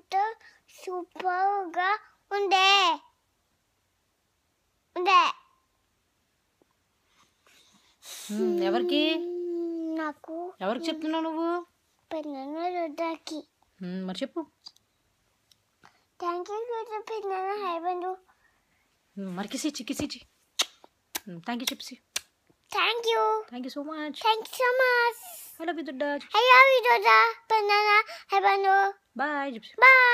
ఎంతో సూపర్గా ఉండే ఉండే ఎవరికి నాకు ఎవరికి చెప్తున్నావు నువ్వు పిల్లల రుద్రకి మరి చెప్పు థ్యాంక్ యూ రుద్ర పిల్లల హైబండు మరి కిసిచి కిసిచి థ్యాంక్ యూ చెప్పి thank you thank you so much thank you so much hello విదుడ్డా హలో విదుడ్డా పిల్లల హైబండు Bye. Bye.